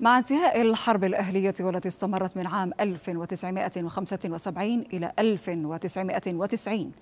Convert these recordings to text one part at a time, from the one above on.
مع انتهاء الحرب الأهلية والتي استمرت من عام 1975 إلى 1990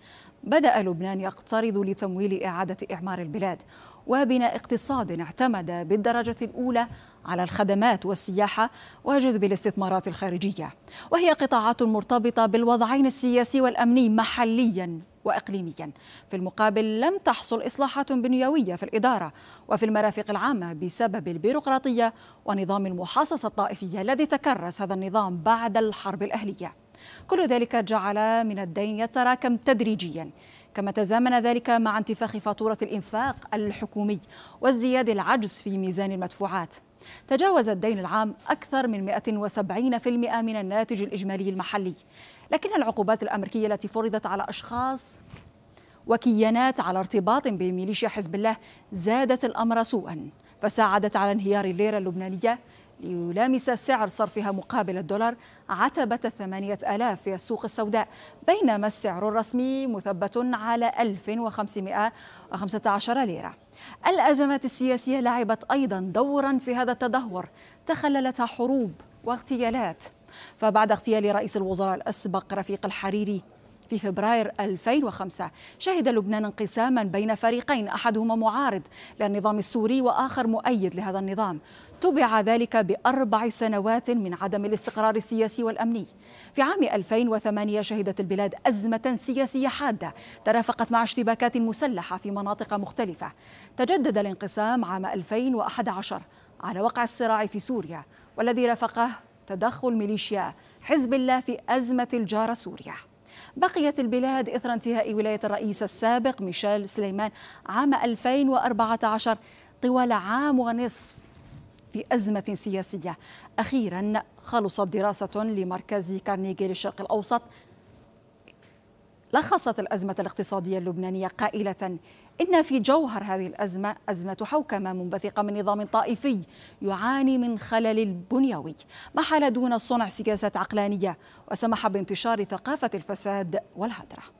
بدأ لبنان يقترض لتمويل إعادة إعمار البلاد وبناء اقتصاد اعتمد بالدرجة الأولى على الخدمات والسياحة وجذب الاستثمارات الخارجية وهي قطاعات مرتبطة بالوضعين السياسي والأمني محليا وإقليميا في المقابل لم تحصل إصلاحات بنيوية في الإدارة وفي المرافق العامة بسبب البيروقراطية ونظام المحاصصة الطائفية الذي تكرس هذا النظام بعد الحرب الأهلية كل ذلك جعل من الدين يتراكم تدريجيا كما تزامن ذلك مع انتفاخ فاتورة الإنفاق الحكومي وازدياد العجز في ميزان المدفوعات تجاوز الدين العام أكثر من 170% من الناتج الإجمالي المحلي لكن العقوبات الأمريكية التي فرضت على أشخاص وكيانات على ارتباط بميليشيا حزب الله زادت الأمر سوءا فساعدت على انهيار الليرة اللبنانية ليلامس سعر صرفها مقابل الدولار عتبة الثمانية ألاف في السوق السوداء بينما السعر الرسمي مثبت على 1515 ليرة الأزمات السياسية لعبت أيضا دورا في هذا التدهور تخللتها حروب واغتيالات فبعد اغتيال رئيس الوزراء الأسبق رفيق الحريري في فبراير 2005 شهد لبنان انقساما بين فريقين أحدهما معارض للنظام السوري وآخر مؤيد لهذا النظام تبع ذلك بأربع سنوات من عدم الاستقرار السياسي والأمني في عام 2008 شهدت البلاد أزمة سياسية حادة ترافقت مع اشتباكات مسلحة في مناطق مختلفة تجدد الانقسام عام 2011 على وقع الصراع في سوريا والذي رافقه تدخل ميليشيا حزب الله في أزمة الجارة سوريا بقيت البلاد إثر انتهاء ولاية الرئيس السابق ميشيل سليمان عام 2014 طوال عام ونصف في أزمة سياسية أخيرا خلصت دراسة لمركز كارنيجي للشرق الأوسط لخصت الأزمة الاقتصادية اللبنانية قائلة إن في جوهر هذه الأزمة أزمة حوكمة منبثقة من نظام طائفي يعاني من خلل بنيوي حال دون صنع سياسات عقلانية وسمح بانتشار ثقافة الفساد والهدره